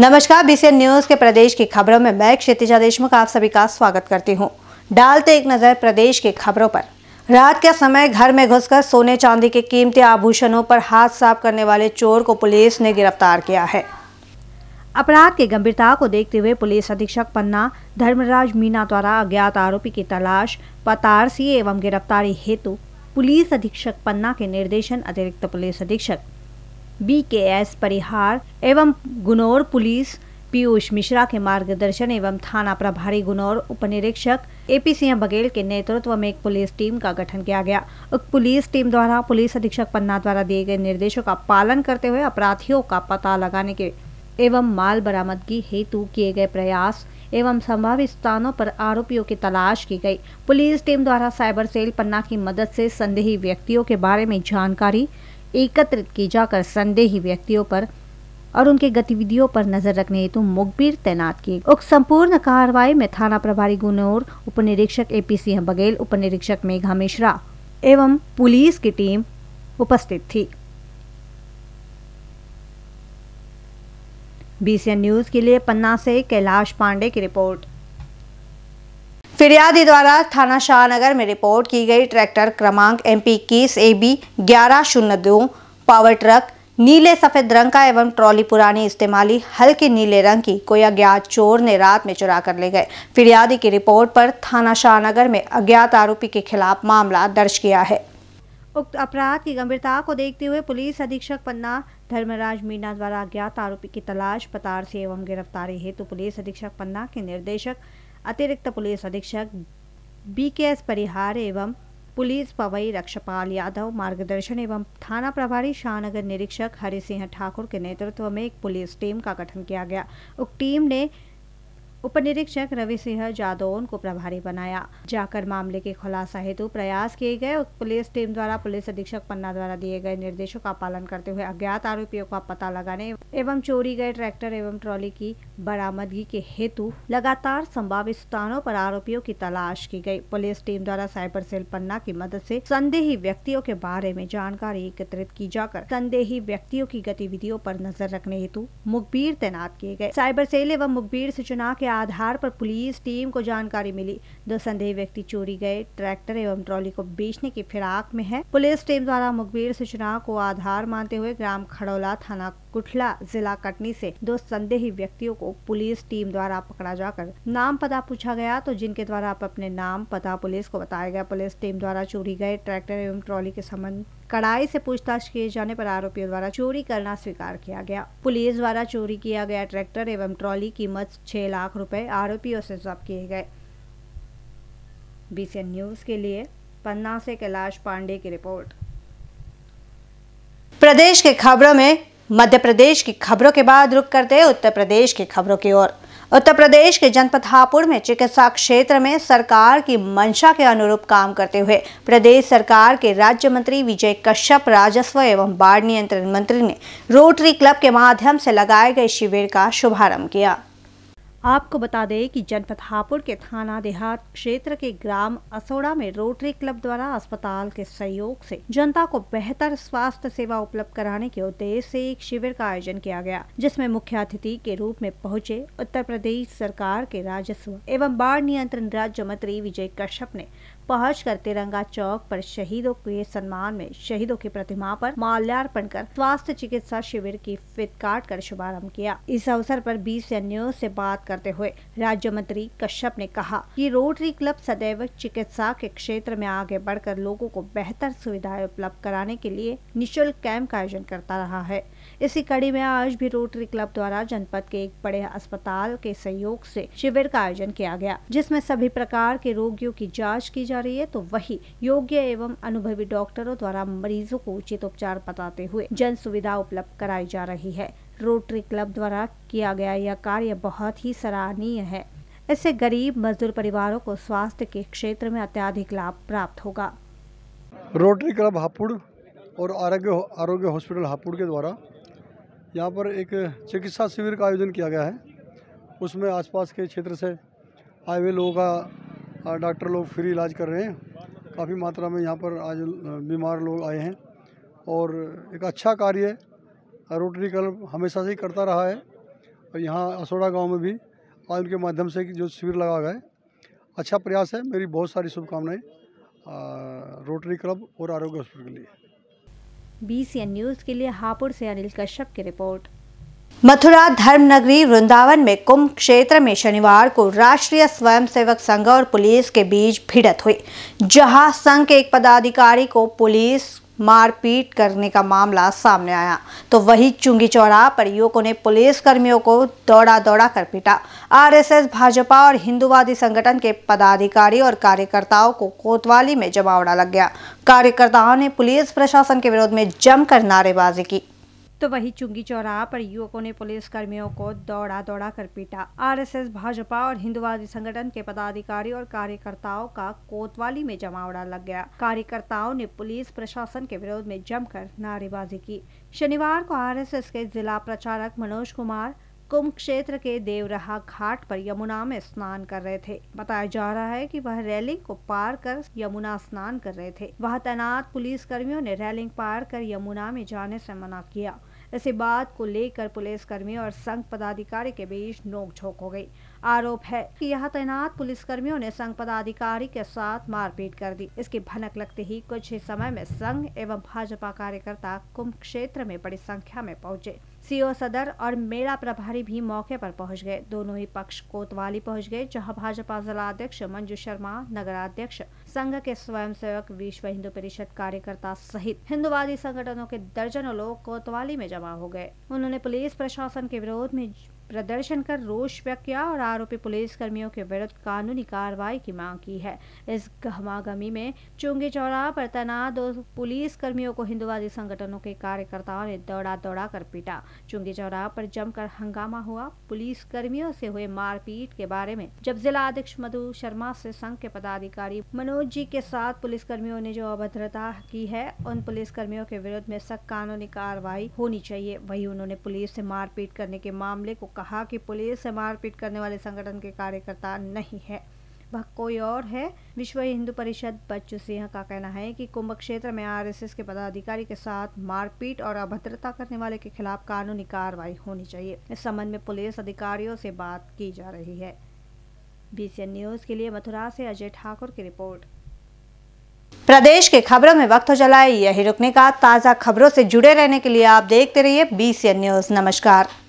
नमस्कार BCN news के प्रदेश की खबरों में मैं क्षितिजा देशमुख आप सभी का स्वागत करती हूं। डालते एक नजर प्रदेश की खबरों पर रात के समय घर में घुसकर सोने चांदी के कीमती आभूषणों पर हाथ साफ करने वाले चोर को पुलिस ने गिरफ्तार किया है अपराध की गंभीरता को देखते हुए पुलिस अधीक्षक पन्ना धर्मराज मीना द्वारा अज्ञात आरोपी की तलाश पतारसी एवं गिरफ्तारी हेतु पुलिस अधीक्षक पन्ना के निर्देशन अतिरिक्त पुलिस अधीक्षक बीकेएस परिहार एवं गुनौर पुलिस पीयूष मिश्रा के मार्गदर्शन एवं थाना प्रभारी गुनौर उपनिरीक्षक एपी सिंह बघेल के नेतृत्व में एक पुलिस टीम का गठन किया गया उक्त पुलिस टीम द्वारा पुलिस अधीक्षक पन्ना द्वारा दिए गए निर्देशों का पालन करते हुए अपराधियों का पता लगाने के एवं माल बरामदगी हेतु किए गए प्रयास एवं संभावित स्थानों पर आरोपियों की तलाश की गई पुलिस टीम द्वारा साइबर सेल पन्ना की मदद से संदेही व्यक्तियों के बारे में जानकारी एकत्रित की जाकर संदेही व्यक्तियों पर और उनके गतिविधियों पर नजर रखने हेतु मुखबिर तैनात किए उक्त संपूर्ण कार्रवाई में थाना प्रभारी गुनौर उप निरीक्षक ए पी सिंह बघेल उप निरीक्षक मेघा मिश्रा एवं पुलिस की टीम उपस्थित थी बीसीएन न्यूज के लिए पन्ना से कैलाश पांडे की रिपोर्ट फिरियादी द्वारा थाना शाहनगर में रिपोर्ट की गई ट्रैक्टर क्रमांक एम पी इक्कीस ए बी ग्यारह शून्य दो पावर ट्रक नीले सफेद रंग का एवं ट्रॉली पुरानी इस्तेमाली हल्के नीले रंग की कोई अज्ञात चोर ने रात में चुरा कर ले गए फिरियादी की रिपोर्ट पर थाना शाहनगर में अज्ञात आरोपी के खिलाफ मामला दर्ज किया है उक्त अपराध की गंभीरता को देखते हुए पुलिस अधीक्षक पन्ना धर्मराज मीणा द्वारा अज्ञात आरोपी की तलाश से एवं गिरफ्तारी हेतु तो पुलिस अधीक्षक पन्ना के निर्देशक अतिरिक्त पुलिस अधीक्षक बी के एस परिहार एवं पुलिस पवई रक्षपाल यादव मार्गदर्शन एवं थाना प्रभारी शाहनगर निरीक्षक हरि सिंह ठाकुर के नेतृत्व में एक पुलिस टीम का गठन किया गया उक्त टीम ने उप निरीक्षक रवि सिंह जादौन उनको प्रभारी बनाया जाकर मामले के खुलासा हेतु प्रयास किए गए पुलिस टीम द्वारा पुलिस अधीक्षक पन्ना द्वारा दिए गए निर्देशों का पालन करते हुए अज्ञात आरोपियों का पता लगाने एवं चोरी गए ट्रैक्टर एवं ट्रॉली की बरामदगी के हेतु लगातार संभावित स्थानों पर आरोपियों की तलाश की गई पुलिस टीम द्वारा साइबर सेल पन्ना की मदद से संदेही व्यक्तियों के बारे में जानकारी एकत्रित की जाकर संदेही व्यक्तियों की गतिविधियों पर नजर रखने हेतु मुखबीर तैनात किए गए साइबर सेल एवं मुखबीर सूचना के आधार पर पुलिस टीम को जानकारी मिली दो संदेह व्यक्ति चोरी गए ट्रैक्टर एवं ट्रॉली को बेचने की फिराक में है पुलिस टीम द्वारा मुखबिर सूचना को आधार मानते हुए ग्राम खड़ौला थाना कुठला जिला कटनी से दो संदेही व्यक्तियों को पुलिस टीम द्वारा पकड़ा जाकर नाम पता पूछा गया तो जिनके द्वारा आप अपने नाम पता पुलिस को बताया गया पुलिस टीम द्वारा चोरी गए ट्रैक्टर एवं ट्रॉली के संबंध कड़ाई से पूछताछ किए जाने पर आरोपियों द्वारा चोरी करना स्वीकार किया गया पुलिस द्वारा चोरी किया गया ट्रैक्टर एवं ट्रॉली कीमत छह लाख रूपए आरोपियों से जब्त किए गए बीसीएन न्यूज के लिए पन्ना से कैलाश पांडे की रिपोर्ट प्रदेश के खबरों में मध्य प्रदेश की खबरों के बाद रुक करते उत्तर प्रदेश की खबरों की ओर उत्तर प्रदेश के जनपद हापुड़ में चिकित्सा क्षेत्र में सरकार की मंशा के अनुरूप काम करते हुए प्रदेश सरकार के राज्य मंत्री विजय कश्यप राजस्व एवं बाढ़ नियंत्रण मंत्री ने रोटरी क्लब के माध्यम से लगाए गए शिविर का शुभारंभ किया आपको बता दें कि जनपद हापुड़ के थाना देहात क्षेत्र के ग्राम असोड़ा में रोटरी क्लब द्वारा अस्पताल के सहयोग से जनता को बेहतर स्वास्थ्य सेवा उपलब्ध कराने के उद्देश्य से एक शिविर का आयोजन किया गया जिसमें मुख्य अतिथि के रूप में पहुंचे उत्तर प्रदेश सरकार के राजस्व एवं बाढ़ नियंत्रण राज्य मंत्री विजय कश्यप ने पहुँच कर तिरंगा चौक पर शहीदों के सम्मान में शहीदों की प्रतिमा पर माल्यार्पण कर स्वास्थ्य चिकित्सा शिविर की फित काट कर शुभारम्भ किया इस अवसर पर बीस न्यूज से बात करते हुए राज्य मंत्री कश्यप ने कहा कि रोटरी क्लब सदैव चिकित्सा के क्षेत्र में आगे बढ़कर लोगों को बेहतर सुविधाएं उपलब्ध कराने के लिए निःशुल्क कैंप का आयोजन करता रहा है इसी कड़ी में आज भी रोटरी क्लब द्वारा जनपद के एक बड़े अस्पताल के सहयोग से शिविर का आयोजन किया गया जिसमें सभी प्रकार के रोगियों की जाँच की जा जा रही है तो वही योग्य एवं अनुभवी डॉक्टरों द्वारा मरीजों को उचित उपचार बताते हुए जन सुविधा उपलब्ध कराई जा रही है रोटरी क्लब द्वारा किया गया यह कार्य बहुत ही सराहनीय है इससे गरीब मजदूर परिवारों को स्वास्थ्य के क्षेत्र में अत्याधिक लाभ प्राप्त होगा रोटरी क्लब हापुड़ और आरोग्य आरोग्य हॉस्पिटल हापुड़ के द्वारा यहाँ पर एक चिकित्सा शिविर का आयोजन किया गया है उसमें आसपास के क्षेत्र से आए हुए लोगों का और डॉक्टर लोग फ्री इलाज कर रहे हैं काफ़ी मात्रा में यहाँ पर आज बीमार लोग आए हैं और एक अच्छा कार्य रोटरी क्लब हमेशा से ही करता रहा है और यहाँ असोड़ा गांव में भी आज उनके माध्यम से जो शिविर लगा गए अच्छा प्रयास है मेरी बहुत सारी शुभकामनाएं रोटरी क्लब और आरोग्य हॉस्पिटल के लिए बी न्यूज़ के लिए हापुड़ से अनिल कश्यप की रिपोर्ट मथुरा धर्मनगरी वृंदावन में कुंभ क्षेत्र में शनिवार को राष्ट्रीय स्वयंसेवक संघ और पुलिस के बीच भिड़त हुई जहां संघ के एक पदाधिकारी को पुलिस मारपीट करने का मामला सामने आया तो वही चुंगी चौरा पर युवकों ने पुलिस कर्मियों को दौड़ा दौड़ा कर पीटा आरएसएस भाजपा और हिंदुवादी संगठन के पदाधिकारी और कार्यकर्ताओं को कोतवाली में जमावड़ा लग गया कार्यकर्ताओं ने पुलिस प्रशासन के विरोध में जमकर नारेबाजी की तो वही चुंगी चौराहा पर युवकों ने पुलिस कर्मियों को दौड़ा दौड़ा कर पीटा आरएसएस भाजपा और हिंदुवादी संगठन के पदाधिकारी और कार्यकर्ताओं का कोतवाली में जमावड़ा लग गया कार्यकर्ताओं ने पुलिस प्रशासन के विरोध में जमकर नारेबाजी की शनिवार को आर के जिला प्रचारक मनोज कुमार कुंभ क्षेत्र के देवरहा घाट पर यमुना में स्नान कर रहे थे बताया जा रहा है कि वह रैलिंग को पार कर यमुना स्नान कर रहे थे वह तैनात पुलिस कर्मियों ने रैलिंग पार कर यमुना में जाने से मना किया इसी बात को लेकर पुलिस कर्मियों और संघ पदाधिकारी के बीच नोकझोंक हो गई आरोप है कि यहां तैनात पुलिस कर्मियों ने संघ पदाधिकारी के साथ मारपीट कर दी इसकी भनक लगते ही कुछ ही समय में संघ एवं भाजपा कार्यकर्ता कुंभ क्षेत्र में बड़ी संख्या में पहुंचे सीओ सदर और मेला प्रभारी भी मौके पर पहुंच गए दोनों ही पक्ष कोतवाली पहुंच गए जहां भाजपा जिला अध्यक्ष मंजू शर्मा नगराध्यक्ष संघ के स्वयंसेवक विश्व हिंदू परिषद कार्यकर्ता सहित हिंदुवादी संगठनों के दर्जनों लोग कोतवाली में जमा हो गए उन्होंने पुलिस प्रशासन के विरोध में प्रदर्शन कर रोष व्यक्त किया और आरोपी पुलिस कर्मियों के विरुद्ध कानूनी कार्रवाई की मांग की है इस गहमागमी में चुंगे चौरा पर तैनात पुलिस कर्मियों को हिंदुवादी संगठनों के कार्यकर्ताओं ने दौड़ा दौड़ा कर पीटा चुंगे चौरा पर जमकर हंगामा हुआ पुलिस कर्मियों से हुए मारपीट के बारे में जब जिला अध्यक्ष मधु शर्मा से संघ के पदाधिकारी मनोज जी के साथ पुलिस कर्मियों ने जो अभद्रता की है उन पुलिस कर्मियों के विरुद्ध में सख्त कानूनी कार्रवाई होनी चाहिए वही उन्होंने पुलिस से मारपीट करने के मामले को कहा कि पुलिस मारपीट करने वाले संगठन के कार्यकर्ता नहीं है वह कोई और है विश्व हिंदू परिषद बच्चू सिंह का कहना है कि कुंभ क्षेत्र में आरएसएस के पदाधिकारी के साथ मारपीट और अभद्रता करने वाले के खिलाफ कानूनी कार्रवाई होनी चाहिए इस संबंध में पुलिस अधिकारियों से बात की जा रही है बीसीएन न्यूज के लिए मथुरा से अजय ठाकुर की रिपोर्ट प्रदेश के खबरों में वक्त हो चला यही रुकने का ताज़ा खबरों से जुड़े रहने के लिए आप देखते रहिए बीसीएन न्यूज नमस्कार